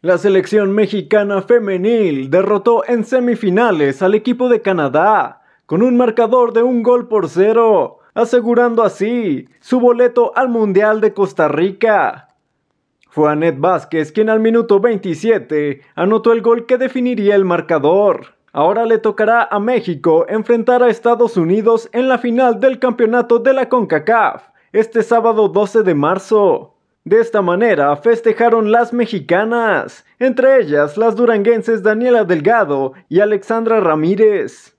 La selección mexicana femenil derrotó en semifinales al equipo de Canadá con un marcador de un gol por cero, asegurando así su boleto al Mundial de Costa Rica. Fue Anet Vázquez quien al minuto 27 anotó el gol que definiría el marcador. Ahora le tocará a México enfrentar a Estados Unidos en la final del campeonato de la CONCACAF este sábado 12 de marzo. De esta manera festejaron las mexicanas, entre ellas las duranguenses Daniela Delgado y Alexandra Ramírez.